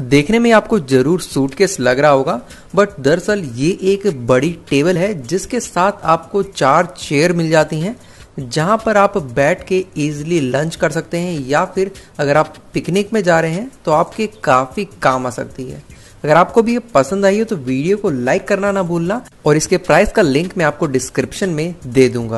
देखने में आपको जरूर सूटकेस लग रहा होगा बट दरअसल ये एक बड़ी टेबल है जिसके साथ आपको चार चेयर मिल जाती हैं जहाँ पर आप बैठ के ईजिली लंच कर सकते हैं या फिर अगर आप पिकनिक में जा रहे हैं तो आपके काफ़ी काम आ सकती है अगर आपको भी ये पसंद आई हो तो वीडियो को लाइक करना ना भूलना और इसके प्राइस का लिंक मैं आपको डिस्क्रिप्शन में दे दूंगा